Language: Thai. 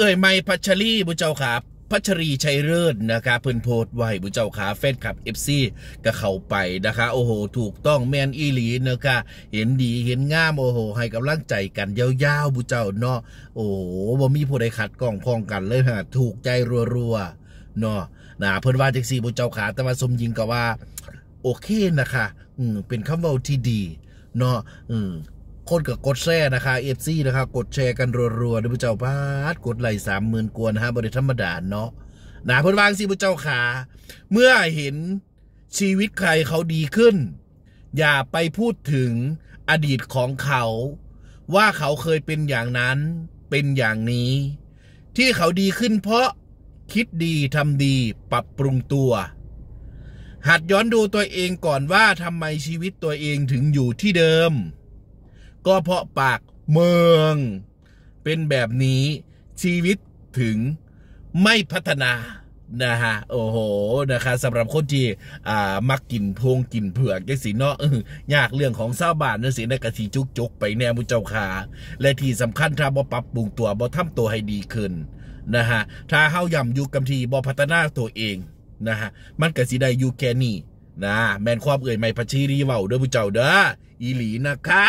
เอ่ยไม่พัชรี บุเจ้าขาพัชรี ชัยเลิศนะคะเพิ่นโพดไว้บุเจ้าขาแฟนคลับเอฟซีก็เข้าไปนะคะ โอ้โห ถูกต้องแมนอีหลี นะคะ เห็นดีเห็นงามโอ้โห ให้กำลังใจกันยาวๆบุเจ้าเนาะ โอ้โหบ่มีผู้ใดขัด กล้องพ้องกันเลยฮะถูกใจรัว ๆ เนาะนะเพิ่นว่าจังซี่บุเจ้าขา แต่ว่าสมยิงก็ว่าโอเคนะคะอืมเป็นคำเว้าที่ดีเนาะอืมคนกับกดแช่นะคะเอฟซีนะคะกดแชร์กันรัวๆด้วยผู้เจ้าพาด กดไลค์สามหมื่นกวนฮะบริธรรมดาเนาะนะเพื่อนวางสิผู้เจ้าขาเมื่อเห็นชีวิตใครเขาดีขึ้น อย่าไปพูดถึงอดีตของเขา ว่าเขาเคยเป็นอย่างนั้นเป็นอย่างนี้ ที่เขาดีขึ้นเพราะคิดดีทำดีปรับปรุงตัว หัดย้อนดูตัวเองก่อนว่าทำไมชีวิตตัวเองถึงอยู่ที่เดิมก็เพราะปากเมือง เป็นแบบนี้ชีวิตถึงไม่พัฒนา นะฮะ โอ้โห นะคะสำหรับคนที่ อ่า มักกินพงกินเผือกไั้สีเนาะยากเรื่องของเศร้าบานนั่นสิในกะทิจุกจุกไปแนวมุเจ้าขา และที่สำคัญถ้าบ่ปรับปรุงตัวบ่ทำตัวให้ดีขึ้น นะฮะ ถ้าเฮาย่ำอยู่กับทีบ่พัฒนาตัวเองนะฮะมันกะสีได้อยู่แค่นี้นะแมนความเอ่ยไม่พัชรีเว้าเด้อผู้เจ้าเด้ออีหลีนะคะ